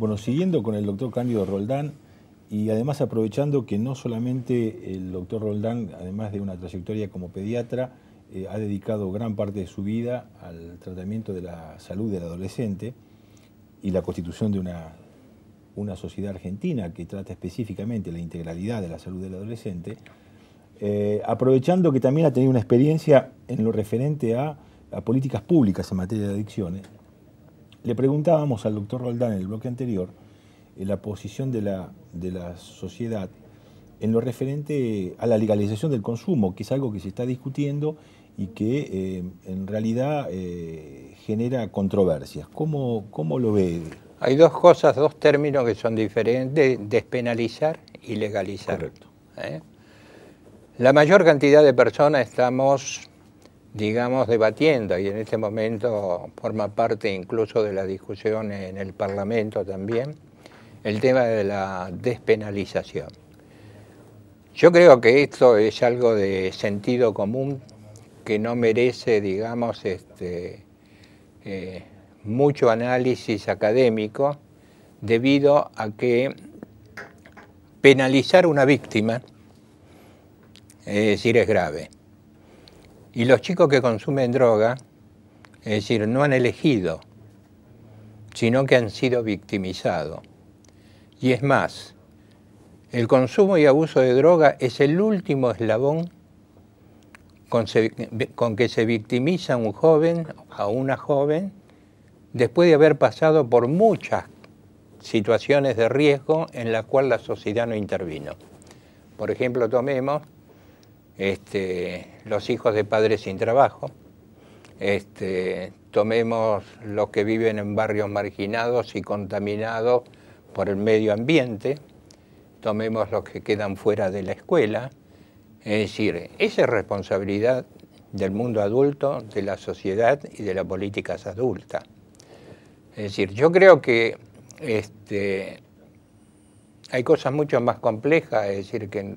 Bueno, siguiendo con el doctor Cándido Roldán y además aprovechando que no solamente el doctor Roldán, además de una trayectoria como pediatra, eh, ha dedicado gran parte de su vida al tratamiento de la salud del adolescente y la constitución de una, sociedad argentina que trata específicamente la integralidad de la salud del adolescente, eh, aprovechando que también ha tenido una experiencia en lo referente a políticas públicas en materia de adicciones, le preguntábamos al doctor Roldán en el bloque anterior eh, la posición de la, de la sociedad en lo referente a la legalización del consumo, que es algo que se está discutiendo y que eh, en realidad eh, genera controversias. ¿Cómo, lo ve? Hay dos cosas, dos términos que son diferentes, despenalizar y legalizar. Correcto. La mayor cantidad de personas estamos digamos, debatiendo y en este momento forma parte incluso de la discusión en el Parlamento también, el tema de la despenalización. Yo creo que esto es algo de sentido común que no merece, digamos, este, eh, mucho análisis académico debido a que penalizar una víctima, es decir, es grave y los chicos que consumen droga, es decir, no han elegido, sino que han sido victimizados. Y es más, el consumo y abuso de droga es el último eslabón con, que se victimiza un joven a una joven después de haber pasado por muchas situaciones de riesgo en la cual la sociedad no intervino. Por ejemplo, tomemos este, los hijos de padres sin trabajo, este, tomemos los que viven en barrios marginados y contaminados por el medio ambiente, tomemos los que quedan fuera de la escuela. Es decir, esa es responsabilidad del mundo adulto, de la sociedad y de las políticas adultas. Es decir, yo creo que este, hay cosas mucho más complejas, es decir, que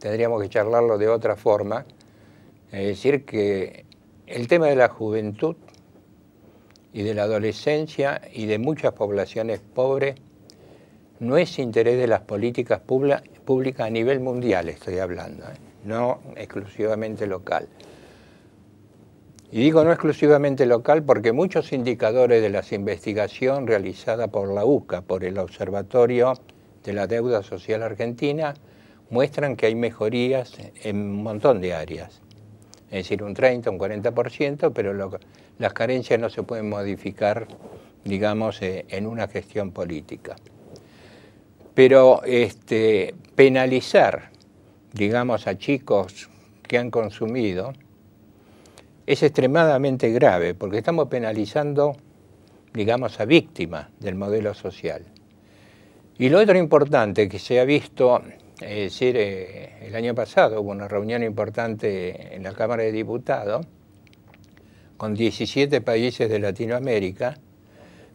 tendríamos que charlarlo de otra forma, es decir, que el tema de la juventud y de la adolescencia y de muchas poblaciones pobres no es interés de las políticas públicas a nivel mundial, estoy hablando, ¿eh? no exclusivamente local. Y digo no exclusivamente local porque muchos indicadores de las investigación realizada por la UCA, por el Observatorio de la Deuda Social Argentina, muestran que hay mejorías en un montón de áreas, es decir, un 30, un 40%, pero las carencias no se pueden modificar, digamos, eh, en una gestión política. Pero este, penalizar, digamos, a chicos que han consumido es extremadamente grave, porque estamos penalizando, digamos, a víctimas del modelo social. Y lo otro importante que se ha visto es decir, eh, el año pasado hubo una reunión importante en la Cámara de Diputados con 17 países de Latinoamérica,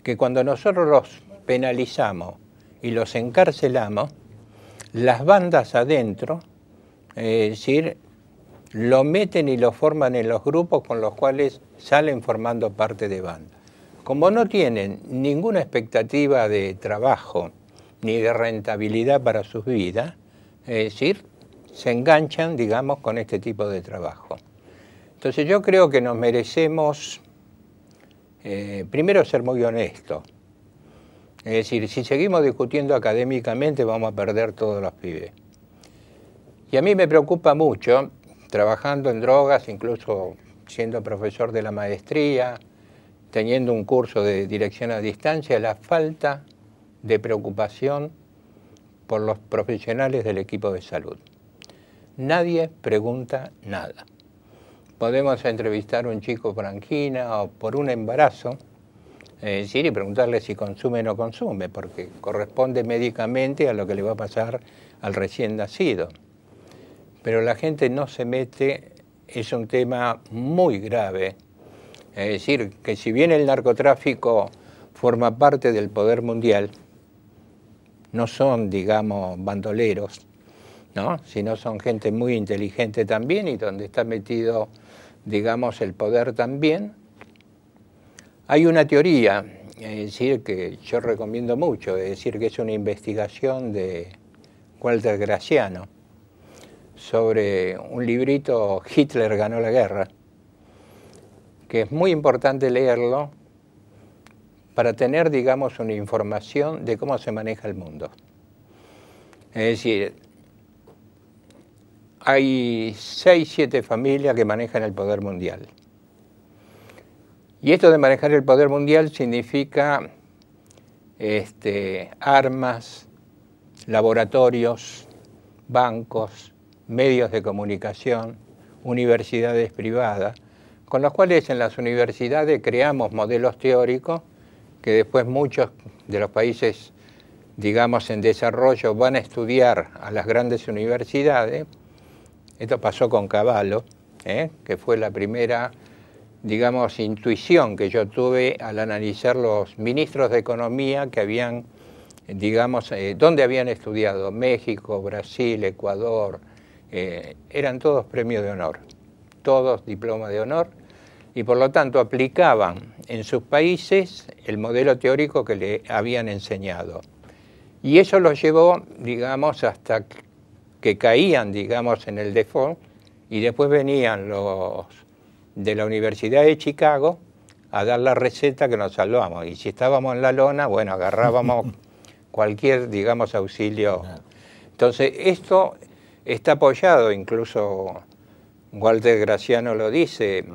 que cuando nosotros los penalizamos y los encarcelamos, las bandas adentro, es decir, lo meten y lo forman en los grupos con los cuales salen formando parte de bandas. Como no tienen ninguna expectativa de trabajo ni de rentabilidad para sus vidas, es decir, se enganchan, digamos, con este tipo de trabajo. Entonces yo creo que nos merecemos, eh, primero, ser muy honestos. Es decir, si seguimos discutiendo académicamente vamos a perder todos los pibes. Y a mí me preocupa mucho, trabajando en drogas, incluso siendo profesor de la maestría, teniendo un curso de dirección a distancia, la falta de preocupación por los profesionales del equipo de salud. Nadie pregunta nada. Podemos entrevistar a un chico por angina o por un embarazo decir, eh, y preguntarle si consume o no consume, porque corresponde médicamente a lo que le va a pasar al recién nacido. Pero la gente no se mete, es un tema muy grave. Es decir, que si bien el narcotráfico forma parte del poder mundial, no son, digamos, bandoleros, ¿no? sino son gente muy inteligente también y donde está metido, digamos, el poder también. Hay una teoría, es decir, que yo recomiendo mucho, es decir, que es una investigación de Walter Graciano sobre un librito Hitler ganó la guerra, que es muy importante leerlo para tener, digamos, una información de cómo se maneja el mundo. Es decir, hay seis, siete familias que manejan el poder mundial. Y esto de manejar el poder mundial significa este, armas, laboratorios, bancos, medios de comunicación, universidades privadas, con los cuales en las universidades creamos modelos teóricos que después muchos de los países, digamos, en desarrollo van a estudiar a las grandes universidades. Esto pasó con Caballo, ¿eh? que fue la primera, digamos, intuición que yo tuve al analizar los ministros de Economía que habían, digamos, eh, dónde habían estudiado, México, Brasil, Ecuador, eh, eran todos premios de honor, todos diploma de honor y por lo tanto aplicaban en sus países el modelo teórico que le habían enseñado. Y eso los llevó, digamos, hasta que caían, digamos, en el default y después venían los de la Universidad de Chicago a dar la receta que nos salvamos. Y si estábamos en la lona, bueno, agarrábamos cualquier, digamos, auxilio. Entonces, esto está apoyado, incluso Walter Graciano lo dice,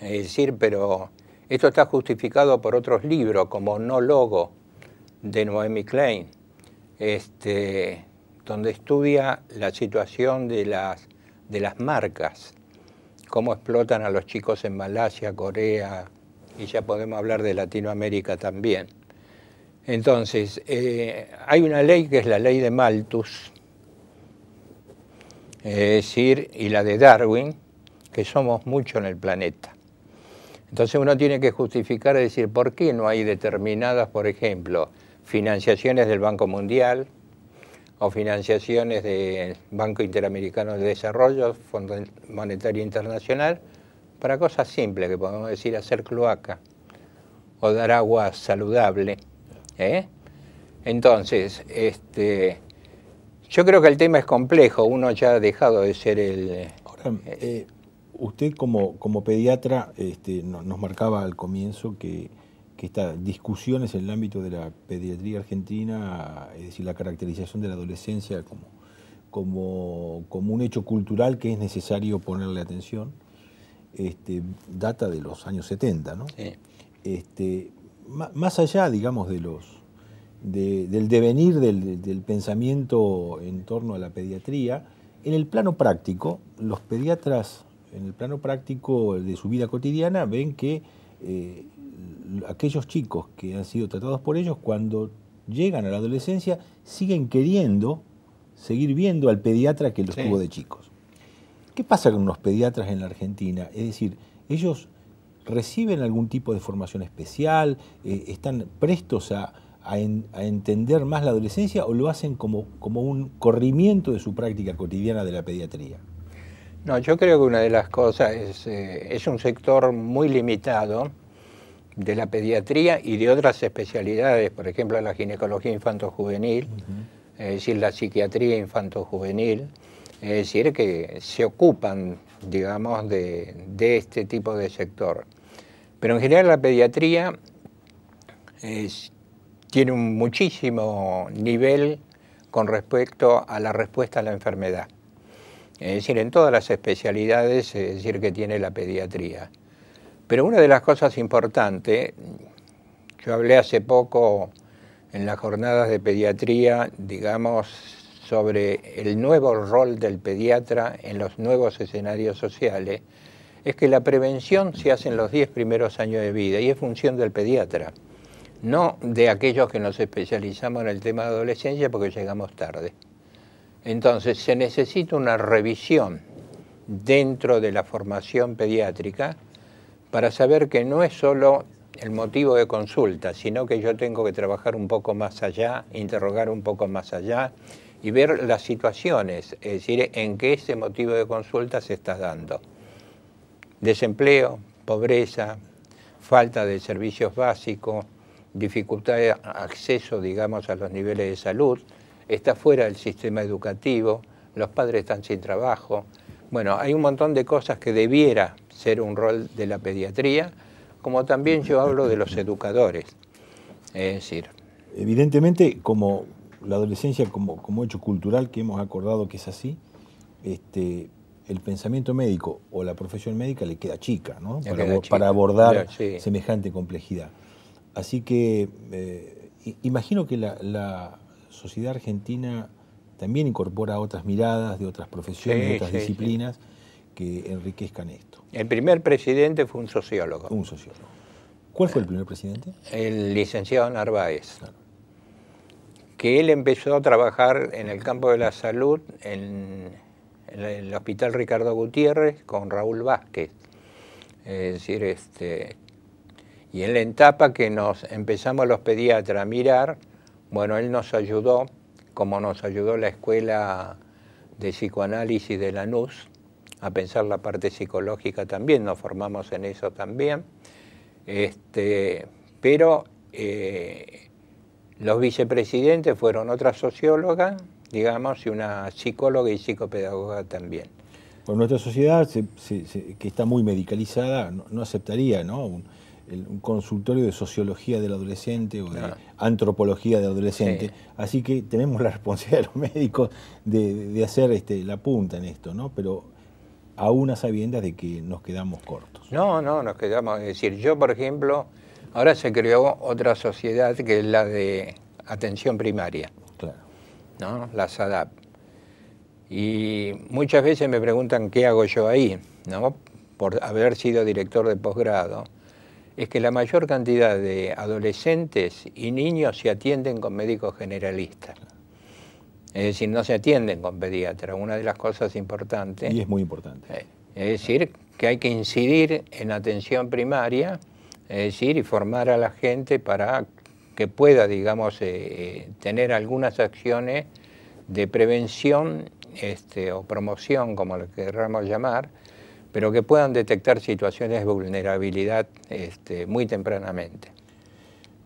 es decir, pero esto está justificado por otros libros, como No Logo, de Noemi Klein, este, donde estudia la situación de las, de las marcas, cómo explotan a los chicos en Malasia, Corea, y ya podemos hablar de Latinoamérica también. Entonces, eh, hay una ley que es la ley de Malthus, es decir, y la de Darwin, que somos mucho en el planeta. Entonces uno tiene que justificar y decir por qué no hay determinadas, por ejemplo, financiaciones del Banco Mundial o financiaciones del Banco Interamericano de Desarrollo, Fondo Monetario Internacional, para cosas simples, que podemos decir hacer cloaca o dar agua saludable. ¿eh? Entonces, este, yo creo que el tema es complejo, uno ya ha dejado de ser el... Eh, eh, usted como, como pediatra este, nos marcaba al comienzo que, estas discusiones en el ámbito de la pediatría argentina, es decir, la caracterización de la adolescencia como, como, un hecho cultural que es necesario ponerle atención, este, data de los años 70, ¿no? Este, más allá, digamos, de los, del devenir del, pensamiento en torno a la pediatría, en el plano práctico, los pediatras en el plano práctico de su vida cotidiana ven que eh, aquellos chicos que han sido tratados por ellos, cuando llegan a la adolescencia, siguen queriendo seguir viendo al pediatra que los tuvo de chicos. ¿Qué pasa con los pediatras en la Argentina? Es decir, ellos reciben algún tipo de formación especial, eh, están prestos a, entender más la adolescencia o lo hacen como un corrimiento de su práctica cotidiana de la pediatría? No, yo creo que una de las cosas es, eh, es un sector muy limitado de la pediatría y de otras especialidades, por ejemplo, la ginecología infanto-juvenil, es decir, la psiquiatría infanto-juvenil, es decir, que se ocupan, digamos, de, este tipo de sector. Pero en general la pediatría tiene un muchísimo nivel con respecto a la respuesta a la enfermedad es decir, en todas las especialidades, es decir, que tiene la pediatría. Pero una de las cosas importantes, yo hablé hace poco en las jornadas de pediatría, digamos, sobre el nuevo rol del pediatra en los nuevos escenarios sociales, es que la prevención se hace en los 10 primeros años de vida y es función del pediatra, no de aquellos que nos especializamos en el tema de adolescencia porque llegamos tarde. Entonces se necesita una revisión dentro de la formación pediátrica para saber que no es solo el motivo de consulta, sino que yo tengo que trabajar un poco más allá, interrogar un poco más allá y ver las situaciones, es decir, en qué ese motivo de consulta se está dando. Desempleo, pobreza, falta de servicios básicos, dificultad de acceso, digamos, a los niveles de salud, está fuera del sistema educativo, los padres están sin trabajo. Bueno, hay un montón de cosas que debiera ser un rol de la pediatría, como también yo hablo de los educadores. Es decir. Evidentemente, como la adolescencia como, como hecho cultural que hemos acordado que es así, este, el pensamiento médico o la profesión médica le queda chica, ¿no? Para, abordar semejante complejidad. Así que eh, imagino que la, sociedad argentina también incorpora otras miradas de otras profesiones, otras disciplinas que enriquezcan esto. El primer presidente fue un sociólogo. Un sociólogo. ¿Cuál fue el primer presidente? El licenciado Narváez. Que él empezó a trabajar en el campo de la salud en, el Hospital Ricardo Gutiérrez con Raúl Vázquez. Es decir, este, y en la etapa que nos empezamos los pediatras a mirar bueno, él nos ayudó, como nos ayudó la escuela de psicoanálisis de la Lanús, a pensar la parte psicológica también, nos formamos en eso también. Este, pero eh, los vicepresidentes fueron otra socióloga, digamos, y una psicóloga y psicopedagoga también. Por nuestra sociedad, que está muy medicalizada, no, aceptaría ¿no? un consultorio de sociología del adolescente o de antropología del adolescente. Así que tenemos la responsabilidad de los médicos de, hacer este, la punta en esto, ¿no? Pero aún a sabiendas de que nos quedamos cortos. No, no, nos quedamos. Es decir, yo, por ejemplo, ahora se creó otra sociedad que es la de atención primaria. ¿No? La SADAP. Y muchas veces me preguntan qué hago yo ahí, ¿no? Por haber sido director de posgrado es que la mayor cantidad de adolescentes y niños se atienden con médicos generalistas. Es decir, no se atienden con pediatra, una de las cosas importantes. Y es muy importante. Eh, es decir, que hay que incidir en atención primaria, es decir, y formar a la gente para que pueda, digamos, eh, eh, tener algunas acciones de prevención este, o promoción, como lo queramos llamar, pero que puedan detectar situaciones de vulnerabilidad este, muy tempranamente.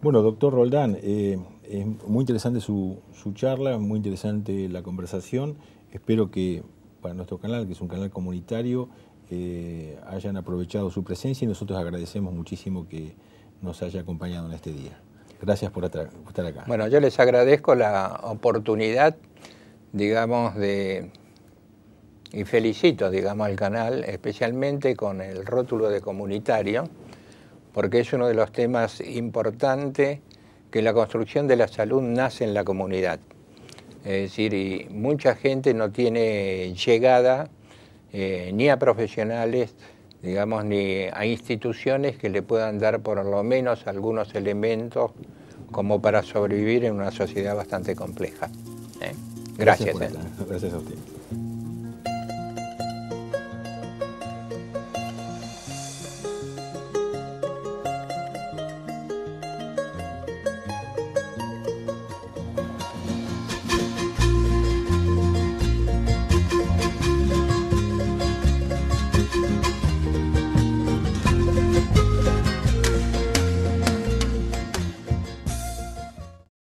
Bueno, doctor Roldán, eh, es muy interesante su, charla, muy interesante la conversación. Espero que para nuestro canal, que es un canal comunitario, eh, hayan aprovechado su presencia y nosotros agradecemos muchísimo que nos haya acompañado en este día. Gracias por estar acá. Bueno, yo les agradezco la oportunidad, digamos, de y felicito, digamos, al canal, especialmente con el rótulo de comunitario, porque es uno de los temas importantes que la construcción de la salud nace en la comunidad. Es decir, mucha gente no tiene llegada eh, ni a profesionales, digamos, ni a instituciones que le puedan dar por lo menos algunos elementos como para sobrevivir en una sociedad bastante compleja. ¿Eh? Gracias. Eh. Gracias a usted.